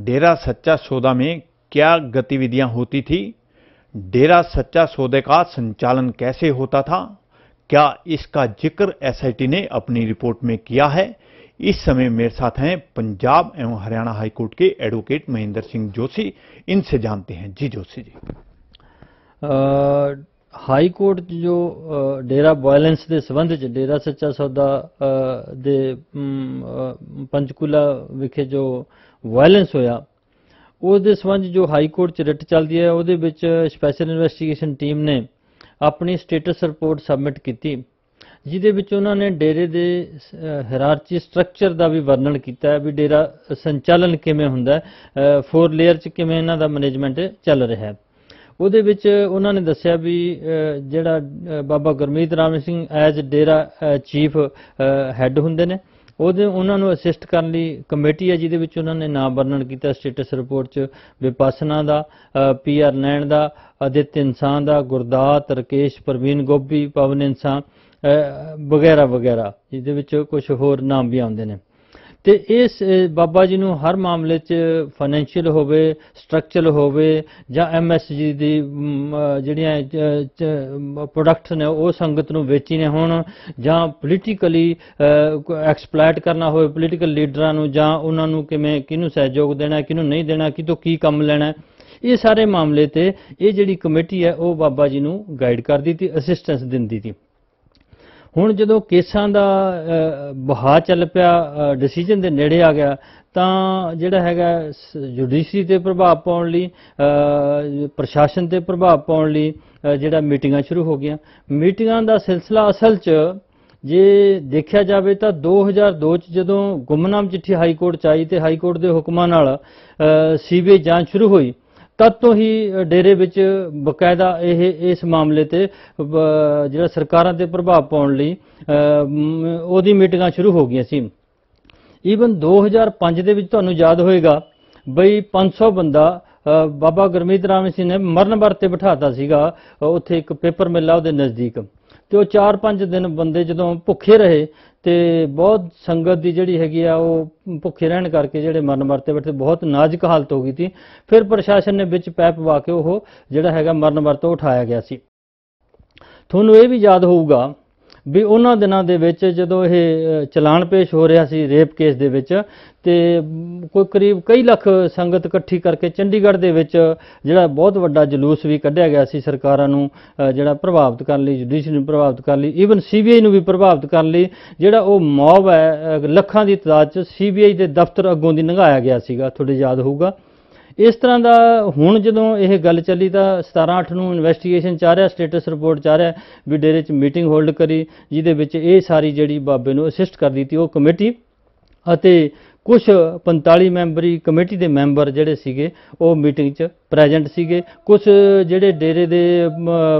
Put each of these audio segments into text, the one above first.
डेरा सच्चा सौदा में क्या गतिविधियां होती थी डेरा सच्चा सौदे का संचालन कैसे होता था क्या इसका जिक्र एसआईटी ने अपनी रिपोर्ट में किया है इस समय मेरे साथ हैं पंजाब एवं हरियाणा हाईकोर्ट के एडवोकेट महेंद्र सिंह जोशी इनसे जानते हैं जी जोशी जी ਹਾਈ ਕੋਰਟ ਜੋ ਡੇਰਾ ਬੋਇਲੈਂਸ ਦੇ ਸਬੰਧ ਚ ਡੇਰਾ ਸੱਚਾ ਸੌਦਾ ਦੇ ਪੰਚਕੂਲਾ ਵਿਖੇ ਜੋ ਵਾਇਲੈਂਸ ਹੋਇਆ ਉਸ ਦੇ ਸਬੰਧ ਜੋ ਹਾਈ ਕੋਰਟ ਚ ਰਿਟ ਚੱਲਦੀ ਹੈ ਉਹਦੇ ਵਿੱਚ ਸਪੈਸ਼ਲ ਇਨਵੈਸਟੀਗੇਸ਼ਨ ਟੀਮ ਨੇ ਆਪਣੀ ਸਟੇਟਸ ਰਿਪੋਰਟ ਸਬਮਿਟ ਕੀਤੀ ਜਿਹਦੇ ਵਿੱਚ ਉਹਨਾਂ ਨੇ ਡੇਰੇ ਦੇ ਹਾਇਰਾਰਚੀ ਸਟਰਕਚਰ ਦਾ ਵੀ ਵਰਣਨ ਕੀਤਾ ਹੈ ਵੀ ਡੇਰਾ ਸੰਚਾਲਨ ਕਿਵੇਂ ਹੁੰਦਾ ਹੈ ਫੋਰ ਲੇਅਰ ਚ ਕਿਵੇਂ ਇਹਨਾਂ ਦਾ ਮੈਨੇਜਮੈਂਟ ਚੱਲ ਰਿਹਾ ਹੈ ਉਹਦੇ ਵਿੱਚ ਉਹਨਾਂ ਨੇ ਦੱਸਿਆ ਵੀ ਜਿਹੜਾ Baba Gurmeet Ram Singh as Dera chief head ਹੁੰਦੇ ਨੇ ਉਹਦੇ ਉਹਨਾਂ ਨੂੰ ਅਸਿਸਟ ਕਰਨ ਲਈ ਕਮੇਟੀ ਹੈ ਜਿਹਦੇ ਵਿੱਚ ਉਹਨਾਂ ਨੇ ਨਾਮ ਵਰਣਨ ਕੀਤਾ ਸਟੇਟਸ ਰਿਪੋਰਟ 'ਚ ਵਿਪਾਸਨਾ ਦਾ ਪੀਆਰ ਨੈਣ ਦਾ ਅਦਿੱਤ ਇਨਸਾਨ ਦਾ ਗੁਰਦਾਤ ਰਕੇਸ਼ ਪ੍ਰਵੀਨ ਗੋਬੀ ਪਵਨ ਇਨਸਾਨ ਵਗੈਰਾ ਵਗੈਰਾ ਜਿਹਦੇ ਵਿੱਚ ਕੁਝ ਹੋਰ ਨਾਮ ਵੀ ਆਉਂਦੇ ਨੇ ਤੇ ਇਸ ਬਾਬਾ ਜੀ ਨੂੰ ਹਰ ਮਾਮਲੇ 'ਚ ਫਾਈਨੈਂਸ਼ੀਅਲ ਹੋਵੇ ਸਟਰਕਚਰਲ ਹੋਵੇ ਜਾਂ ਐਮਐਸਜੀ ਦੀ ਜਿਹੜੀਆਂ ਪ੍ਰੋਡਕਟਸ ਨੇ ਉਹ ਸੰਗਤ ਨੂੰ ਵੇਚੀ ਨੇ ਹੋਣ ਜਾਂ ਪੋਲੀਟੀਕਲੀ ਐਕਸਪਲੋਇਟ ਕਰਨਾ ਹੋਵੇ ਪੋਲੀਟੀਕਲ ਲੀਡਰਾਂ ਨੂੰ ਜਾਂ ਉਹਨਾਂ ਨੂੰ ਕਿਵੇਂ ਕਿਹਨੂੰ ਸਹਿਯੋਗ ਦੇਣਾ ਕਿਹਨੂੰ ਨਹੀਂ ਦੇਣਾ ਕਿਤੋਂ ਕੀ ਕੰਮ ਲੈਣਾ ਇਹ ਸਾਰੇ ਮਾਮਲੇ ਤੇ ਇਹ ਜਿਹੜੀ ਕਮੇਟੀ ਹੈ ਉਹ ਬਾਬਾ ਜੀ ਨੂੰ ਗਾਈਡ ਕਰਦੀ ਸੀ ਅਸਿਸਟੈਂਸ ਦਿੰਦੀ ਸੀ ਹੁਣ ਜਦੋਂ ਕੇਸਾਂ ਦਾ ਬਹਾ ਚੱਲ ਪਿਆ ਡਿਸੀਜਨ ਦੇ ਨੇੜੇ ਆ ਗਿਆ ਤਾਂ ਜਿਹੜਾ ਹੈਗਾ ਜੁਡੀਸ਼ੀ ਤੇ ਪ੍ਰਭਾਵ ਪਾਉਣ ਲਈ ਪ੍ਰਸ਼ਾਸਨ ਤੇ ਪ੍ਰਭਾਵ ਪਾਉਣ ਲਈ ਜਿਹੜਾ ਮੀਟਿੰਗਾਂ ਸ਼ੁਰੂ ਹੋ ਗਈਆਂ ਮੀਟਿੰਗਾਂ ਦਾ ਸਿਲਸਿਲਾ ਅਸਲ 'ਚ ਜੇ ਦੇਖਿਆ ਜਾਵੇ ਤਾਂ 2002 ਚ ਜਦੋਂ ਗੁੰਮਨਾਮ ਚਿੱਠੀ ਹਾਈ ਕੋਰਟ ਚ ਆਈ ਤੇ ਹਾਈ ਕੋਰਟ ਦੇ ਹੁਕਮਾਂ ਨਾਲ ਸੀਬੀਆਈ ਜਾਂਚ ਸ਼ੁਰੂ ਹੋਈ ਤਦ ਤੋਂ ਹੀ ਡੇਰੇ ਵਿੱਚ ਬਕਾਇਦਾ ਇਹ ਇਸ ਮਾਮਲੇ ਤੇ ਜਿਹੜਾ ਸਰਕਾਰਾਂ ਤੇ ਪ੍ਰਭਾਵ ਪਾਉਣ ਲਈ ਉਹਦੀ ਮੀਟਿੰਗਾਂ ਸ਼ੁਰੂ ਹੋ ਗਈਆਂ ਸੀ ਈਵਨ 2005 ਦੇ ਵਿੱਚ ਤੁਹਾਨੂੰ ਯਾਦ ਹੋਏਗਾ ਬਈ 500 ਬੰਦਾ ਬਾਬਾ ਗਰਮੀਤ ਰਾਮ ਸਿੰਘ ਨੇ ਮਰਨ ਵਰ ਤੇ ਬਿਠਾਤਾ ਸੀਗਾ ਉੱਥੇ ਇੱਕ ਪੇਪਰ ਮਿਲਾ ਉਹਦੇ ਨਜ਼ਦੀਕ ਤੇ ਉਹ 4-5 ਦਿਨ ਬੰਦੇ ਜਦੋਂ ਭੁੱਖੇ ਰਹੇ ਤੇ ਬਹੁਤ ਸੰਗਤ ਦੀ ਜਿਹੜੀ ਹੈਗੀ ਆ ਉਹ ਭੁੱਖੇ ਰਹਿਣ ਕਰਕੇ ਜਿਹੜੇ ਮਰਨ ਮਰਤੇ ਬੈਠੇ ਬਹੁਤ ਨਾਜ਼ੁਕ ਹਾਲਤ ਹੋ ਗਈ ਸੀ ਫਿਰ ਪ੍ਰਸ਼ਾਸਨ ਨੇ ਵਿੱਚ ਪੈਪ ਵਾ ਕੇ ਉਹ ਜਿਹੜਾ ਹੈਗਾ ਮਰਨ ਮਰਤਾ ਉਠਾਇਆ ਗਿਆ ਸੀ ਤੁਹਾਨੂੰ ਇਹ ਵੀ ਯਾਦ ਹੋਊਗਾ ਵੀ ਉਹਨਾਂ ਦਿਨਾਂ ਦੇ ਵਿੱਚ ਜਦੋਂ ਇਹ ਚਲਾਨ ਪੇਸ਼ ਹੋ ਰਿਹਾ ਸੀ ਰੇਪ ਕੇਸ ਦੇ ਵਿੱਚ ਤੇ ਕੋਈ ਕਰੀਬ ਕਈ ਲੱਖ ਸੰਗਤ ਇਕੱਠੀ ਕਰਕੇ ਚੰਡੀਗੜ੍ਹ ਦੇ ਵਿੱਚ ਜਿਹੜਾ ਬਹੁਤ ਵੱਡਾ ਜਲੂਸ ਵੀ ਕੱਢਿਆ ਗਿਆ ਸੀ ਸਰਕਾਰਾਂ ਨੂੰ ਜਿਹੜਾ ਪ੍ਰਭਾਵਿਤ ਕਰਨ ਲਈ ਜੁਡੀਸ਼ੀ ਨੂੰ ਪ੍ਰਭਾਵਿਤ ਕਰਨ ਲਈ ਈਵਨ ਸੀਬੀਆਈ ਨੂੰ ਵੀ ਪ੍ਰਭਾਵਿਤ ਕਰਨ ਲਈ ਜਿਹੜਾ ਉਹ ਮੌਬ ਹੈ ਲੱਖਾਂ ਦੀ ਤਾਦਾਦ 'ਚ ਸੀਬੀਆਈ ਦੇ ਦਫ਼ਤਰ ਅੱਗੋਂ ਦੀ ਨੰਗਾਇਆ ਗਿਆ ਸੀਗਾ ਤੁਹਾਡੇ ਯਾਦ ਹੋਊਗਾ ਇਸ ਤਰ੍ਹਾਂ ਦਾ ਹੁਣ ਜਦੋਂ ਇਹ ਗੱਲ ਚੱਲੀ ਤਾਂ 17-8 ਨੂੰ ਇਨਵੈਸਟੀਗੇਸ਼ਨ ਚਾ ਰਿਹਾ ਸਟੇਟਸ ਰਿਪੋਰਟ ਚਾ ਰਿਹਾ ਵੀ ਡੇਰੇ 'ਚ ਮੀਟਿੰਗ ਹੋਲਡ ਕਰੀ ਜਿਹਦੇ ਵਿੱਚ ਇਹ ਸਾਰੀ ਜਿਹੜੀ ਬਾਬੇ ਨੂੰ ਅਸਿਸਟ ਕਰਦੀ ਦਿੱਤੀ ਉਹ ਕਮੇਟੀ ਅਤੇ ਕੁਝ 45 ਮੈਂਬਰੀ ਕਮੇਟੀ ਦੇ ਮੈਂਬਰ ਜਿਹੜੇ ਸੀਗੇ ਉਹ ਮੀਟਿੰਗ 'ਚ ਪ੍ਰੈਜ਼ੈਂਟ ਸੀਗੇ ਕੁਝ ਜਿਹੜੇ ਡੇਰੇ ਦੇ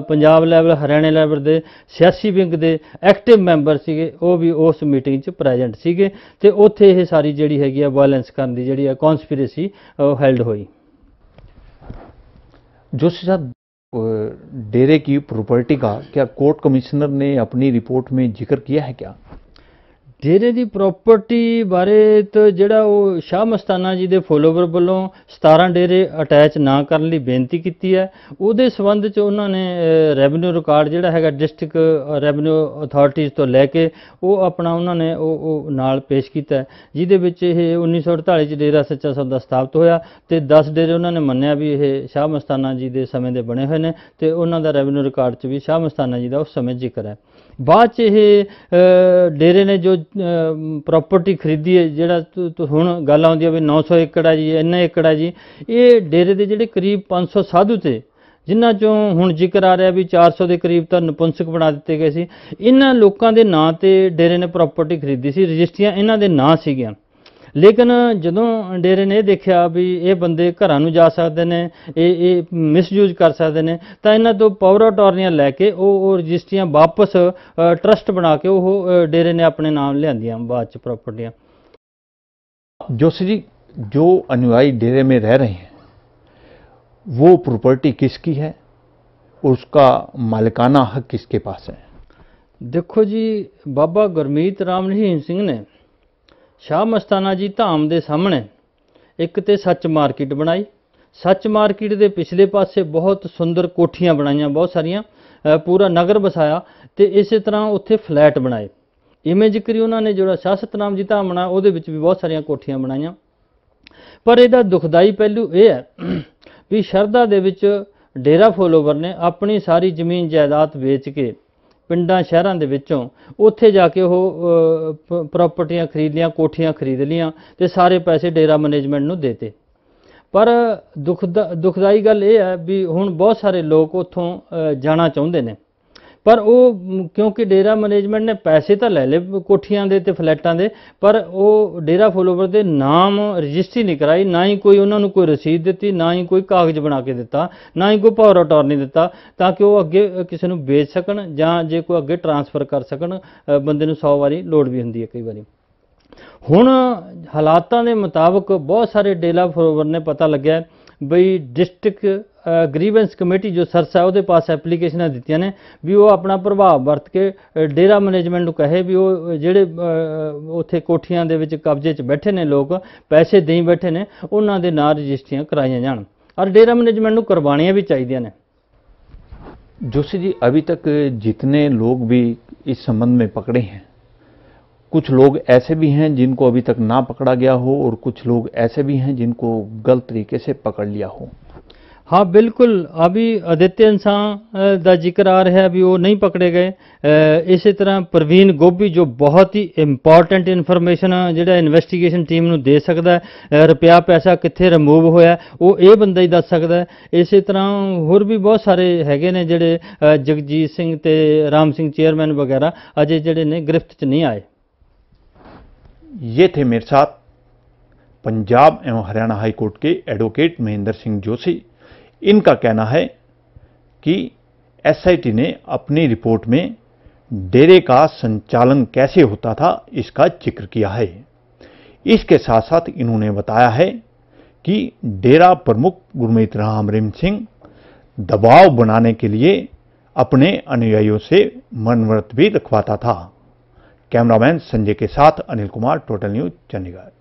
ਪੰਜਾਬ ਲੈਵਲ ਹਰਿਆਣਾ ਲੈਵਲ ਦੇ ਸਿਆਸੀ ਵਿੰਗ ਦੇ ਐਕਟਿਵ ਮੈਂਬਰ ਸੀਗੇ ਉਹ ਵੀ ਉਸ ਮੀਟਿੰਗ 'ਚ ਪ੍ਰੈਜ਼ੈਂਟ ਸੀਗੇ ਤੇ ਉੱਥੇ ਇਹ ਸਾਰੀ ਜਿਹੜੀ ਹੈਗੀ ਆ ਵਾਇਲੈਂਸ ਕਰਨ ਦੀ ਜਿਹੜੀ ਆ ਕਨਸਪੀਰੇਸੀ ਹੈਲਡ ਹੋਈ ਜੋ साहब ਡੇਰੇ ਕੀ ਪ੍ਰੋਪਰਟੀ ਦਾ ਕਿਆ ਕੋਰਟ ਕਮਿਸ਼ਨਰ ਨੇ ਆਪਣੀ ਰਿਪੋਰਟ ਮੇਂ ਜ਼ਿਕਰ ਕੀਤਾ ਹੈ ਕਿਆ ਡੇਰੇ ਦੀ ਪ੍ਰਾਪਰਟੀ ਬਾਰੇ ਤੇ ਜਿਹੜਾ ਉਹ ਸ਼ਾਹ ਮਸਤਾਨਾ ਜੀ ਦੇ ਫੋਲੋਵਰ ਵੱਲੋਂ 17 ਡੇਰੇ ਅਟੈਚ ਨਾ ਕਰਨ ਲਈ ਬੇਨਤੀ ਕੀਤੀ ਹੈ ਉਹਦੇ ਸਬੰਧ 'ਚ ਉਹਨਾਂ ਨੇ ਰੈਵਨਿਊ ਰਿਕਾਰਡ ਜਿਹੜਾ ਹੈਗਾ ਡਿਸਟ੍ਰਿਕਟ ਰੈਵਨਿਊ ਅਥਾਰਟੀਆਂ ਤੋਂ ਲੈ ਕੇ ਉਹ ਆਪਣਾ ਉਹਨਾਂ ਨੇ ਉਹ ਨਾਲ ਪੇਸ਼ ਕੀਤਾ ਜਿਹਦੇ ਵਿੱਚ ਇਹ 1948 'ਚ ਡੇਰਾ ਸੱਚਾ ਸੌਦਾ ਸਥਾਪਿਤ ਹੋਇਆ ਤੇ 10 ਡੇਰੇ ਉਹਨਾਂ ਨੇ ਮੰਨਿਆ ਵੀ ਇਹ ਸ਼ਾਹ ਮਸਤਾਨਾ ਜੀ ਦੇ ਸਮੇਂ ਦੇ ਬਣੇ ਹੋਏ ਨੇ ਤੇ ਉਹਨਾਂ ਦਾ ਰੈਵਨਿਊ ਰਿਕਾਰਡ 'ਚ ਵੀ ਸ਼ਾਹ ਮਸਤਾਨਾ ਜੀ ਦਾ ਉਸ ਸਮੇਂ ਜ਼ਿਕਰ ਹੈ ਬਾਅਦ ਚ ਇਹ ਡੇਰੇ ਨੇ ਜੋ ਪ੍ਰਾਪਰਟੀ ਖਰੀਦੀ ਹੈ ਜਿਹੜਾ ਹੁਣ ਗੱਲ ਆਉਂਦੀ ਹੈ ਵੀ 900 ਏਕੜ ਹੈ ਜੀ ਇੰਨਾ ਏਕੜ ਹੈ ਜੀ ਇਹ ਡੇਰੇ ਦੇ ਜਿਹੜੇ ਕਰੀਬ 500 ਸਾਧੂ ਤੇ ਜਿਨ੍ਹਾਂ ਚੋਂ ਹੁਣ ਜ਼ਿਕਰ ਆ ਰਿਹਾ ਵੀ 400 ਦੇ ਕਰੀਬ ਤਾਂ ਨਪੁੰਸਕ ਬਣਾ ਦਿੱਤੇ ਗਏ ਸੀ ਇਹਨਾਂ ਲੋਕਾਂ ਦੇ ਨਾਂ ਤੇ ਡੇਰੇ ਨੇ ਪ੍ਰਾਪਰਟੀ ਖਰੀਦੀ ਸੀ ਰਜਿਸਟਰੀਆਂ ਇਹਨਾਂ ਦੇ ਨਾਂ ਸੀਗੀਆਂ ਲੇਕਿਨ ਜਦੋਂ ਡੇਰੇ ਨੇ ਇਹ ਦੇਖਿਆ ਵੀ ਇਹ ਬੰਦੇ ਘਰਾਂ ਨੂੰ ਜਾ ਸਕਦੇ ਨੇ ਇਹ ਇਹ ਮਿਸਯੂਜ਼ ਕਰ ਸਕਦੇ ਨੇ ਤਾਂ ਇਹਨਾਂ ਤੋਂ ਪਾਵਰ ਅਟਾਰਨੀਆਂ ਲੈ ਕੇ ਉਹ ਉਹ ਰਜਿਸਟਰੀਆਂ ਵਾਪਸ ਟਰਸਟ ਬਣਾ ਕੇ ਉਹ ਡੇਰੇ ਨੇ ਆਪਣੇ ਨਾਮ ਲਿਆਂਦੀਆਂ ਬਾਅਦ ਚ ਪ੍ਰਾਪਰਟੀਆਂ ਜੋ जी ਡੇਰੇ ਮੇ ਰਹਿ ਰਹੇ ਹਨ ਉਹ ਪ੍ਰਾਪਰਟੀ ਕਿਸ ਕੀ ਹੈ ਉਸ ਦਾ ਮਾਲਕਾਨਾ ਹੱਕ ਕਿਸ ਕੇ ਪਾਸ ਹੈ ਦੇਖੋ ਜੀ ਬਾਬਾ ਗੁਰਮੀਤ ਰਾਮ ਰਹੀਮ ਸਿੰਘ ਨੇ ਸ਼ਾਹ ਮਸਤਾਨਾ ਜੀ ਧਾਮ ਦੇ ਸਾਹਮਣੇ ਇੱਕ ਤੇ ਸੱਚ ਮਾਰਕੀਟ ਬਣਾਈ ਸੱਚ ਮਾਰਕੀਟ ਦੇ ਪਿਛਲੇ ਪਾਸੇ ਬਹੁਤ ਸੁੰਦਰ ਕੋਠੀਆਂ ਬਣਾਈਆਂ ਬਹੁਤ ਸਾਰੀਆਂ ਪੂਰਾ ਨਗਰ ਬਸਾਇਆ ਤੇ ਇਸੇ ਤਰ੍ਹਾਂ ਉੱਥੇ ਫਲੈਟ ਬਣਾਏ ਇਵੇਂ ਜ਼ਿਕਰੀ ਉਹਨਾਂ ਨੇ ਜਿਹੜਾ ਸ਼ਾਹ ਸਤਨਾਮ ਜੀ ਧਾਮ ਬਣਾ ਉਹਦੇ ਵਿੱਚ ਵੀ ਬਹੁਤ ਸਾਰੀਆਂ ਕੋਠੀਆਂ ਬਣਾਈਆਂ ਪਰ ਇਹਦਾ ਦੁਖਦਾਈ ਪਹਿਲੂ ਇਹ ਹੈ ਵੀ ਸ਼ਰਦਾ ਦੇ ਵਿੱਚ ਡੇਰਾ ਫੋਲੋਵਰ ਨੇ ਆਪਣੀ ਸਾਰੀ ਜ਼ਮੀਨ ਜਾਇਦਾਦ ਵੇਚ ਕੇ ਪਿੰਡਾਂ ਸ਼ਹਿਰਾਂ ਦੇ ਵਿੱਚੋਂ ਉੱਥੇ ਜਾ ਕੇ ਉਹ ਪ੍ਰਾਪਰਟੀਆਂ ਖਰੀਦ ਲੀਆਂ ਕੋਠੀਆਂ ਖਰੀਦ ਲੀਆਂ ਤੇ ਸਾਰੇ ਪੈਸੇ ਡੇਰਾ ਮੈਨੇਜਮੈਂਟ ਨੂੰ ਦੇਤੇ ਪਰ ਦੁਖਦਾਈ ਗੱਲ ਇਹ ਹੈ ਵੀ ਹੁਣ ਬਹੁਤ ਸਾਰੇ ਲੋਕ ਉੱਥੋਂ ਜਾਣਾ ਚਾਹੁੰਦੇ ਨੇ ਪਰ ਉਹ ਕਿਉਂਕਿ ਡੇਰਾ ਮੈਨੇਜਮੈਂਟ ਨੇ ਪੈਸੇ ਤਾਂ ਲੈ ਲਏ ਕੋਠੀਆਂ ਦੇ ਤੇ ਫਲੈਟਾਂ ਦੇ ਪਰ ਉਹ ਡੇਰਾ ਫੋਲੋਵਰ ਦੇ ਨਾਮ ਰਜਿਸਟਰੀ ਨਹੀਂ ਕਰਾਈ ਨਾ ਹੀ ਕੋਈ ਉਹਨਾਂ ਨੂੰ ਕੋਈ ਰਸੀਦ ਦਿੱਤੀ ਨਾ ਹੀ ਕੋਈ ਕਾਗਜ਼ ਬਣਾ ਕੇ ਦਿੱਤਾ ਨਾ ਹੀ ਕੋਈ ਪਾਵਰ ਅਟਾਰਨੀ ਦਿੱਤਾ ਤਾਂ ਕਿ ਉਹ ਅੱਗੇ ਕਿਸੇ ਨੂੰ ਵੇਚ ਸਕਣ ਜਾਂ ਜੇ ਕੋਈ ਅੱਗੇ ਟ੍ਰਾਂਸਫਰ ਕਰ ਸਕਣ ਬੰਦੇ ਨੂੰ 100 ਵਾਰੀ ਲੋਡ ਵੀ ਹੁੰਦੀ ਹੈ ਕਈ ਵਾਰੀ ਹੁਣ ਹਾਲਾਤਾਂ ਦੇ ਮੁਤਾਬਕ ਬਹੁਤ ਸਾਰੇ ਡੇਲਾ ਫੋਲੋਵਰ ਨੇ ਪਤਾ ਲੱਗਿਆ ਬਈ ਡਿਸਟ੍ਰਿਕਟ ਗ੍ਰੀਵੈਂਸ ਕਮੇਟੀ ਜੋ ਸਰਸਾ ਉਹਦੇ ਪਾਸ ਐਪਲੀਕੇਸ਼ਨਾਂ ਦਿੱਤੀਆਂ ਨੇ ਵੀ ਉਹ ਆਪਣਾ ਪ੍ਰਭਾਵ ਵਰਤ ਕੇ ਡੇਰਾ ਮੈਨੇਜਮੈਂਟ ਨੂੰ ਕਹੇ ਵੀ ਉਹ ਜਿਹੜੇ ਉੱਥੇ ਕੋਠੀਆਂ ਦੇ ਵਿੱਚ ਕਬਜ਼ੇ 'ਚ ਬੈਠੇ ਨੇ ਲੋਕ ਪੈਸੇ ਦੇਈ ਬੈਠੇ ਨੇ ਉਹਨਾਂ ਦੇ ਨਾਂ ਰਜਿਸਟਰੀਆਂ ਕਰਾਈਆਂ ਜਾਣ ਔਰ ਡੇਰਾ ਮੈਨੇਜਮੈਂਟ ਨੂੰ ਕੁਰਬਾਨੀਆਂ ਵੀ ਚਾਹੀਦੀਆਂ ਨੇ ਜੋਸ਼ੀ ਜੀ ਅਭੀ ਤੱਕ ਜਿੰਨੇ ਲੋਕ ਵੀ ਇਸ ਸੰਬੰਧ ਵਿੱਚ ਪਕੜੇ ਹਨ कुछ लोग ऐसे भी हैं जिनको अभी तक ना पकड़ा गया हो और कुछ लोग ऐसे भी हैं जिनको गलत तरीके से पकड़ लिया हो हाँ बिल्कुल अभी आदित्य इंसान ਦਾ ਜ਼ਿਕਰ ਆ ਰਿਹਾ ਵੀ ਉਹ ਨਹੀਂ ਪਕੜੇ ਗਏ ਇਸੇ ਤਰ੍ਹਾਂ ਪ੍ਰਵੀਨ ਗੋਭੀ ਜੋ ਬਹੁਤ ਹੀ ਇੰਪੋਰਟੈਂਟ ਇਨਫੋਰਮੇਸ਼ਨ ਜਿਹੜਾ ਇਨਵੈਸਟੀਗੇਸ਼ਨ ਟੀਮ ਨੂੰ ਦੇ ਸਕਦਾ ਹੈ ਰੁਪਿਆ ਪੈਸਾ ਕਿੱਥੇ ਰਿਮੂਵ ਹੋਇਆ ਉਹ ਇਹ ਬੰਦਾ ਹੀ ਦੱਸ ਸਕਦਾ ਹੈ ਇਸੇ ਤਰ੍ਹਾਂ ਹੋਰ ਵੀ ਬਹੁਤ ਸਾਰੇ ਹੈਗੇ ਨੇ ਜਿਹੜੇ ਜਗਜੀਤ ਸਿੰਘ ਤੇ ਰਾਮ ਸਿੰਘ ਚੇਅਰਮੈਨ ਵਗੈਰਾ ਅਜੇ ਜਿਹੜੇ ਨੇ ਗ੍ਰਿਫਤ 'ਚ ਨਹੀਂ ਆਏ ये थे मेरे साथ पंजाब एवं हरियाणा हाईकोर्ट के एडवोकेट महेंद्र सिंह जोशी इनका कहना है कि एसआईटी ने अपनी रिपोर्ट में डेरे का संचालन कैसे होता था इसका जिक्र किया है इसके साथ साथ इन्होंने बताया है कि डेरा प्रमुख गुरमीत राम रिम सिंह दबाव बनाने के लिए अपने अनुयायियों से मनव्रत भी रखवाता था कैमरामैन संजय के साथ अनिल कुमार टोटल न्यूज चंडीगढ़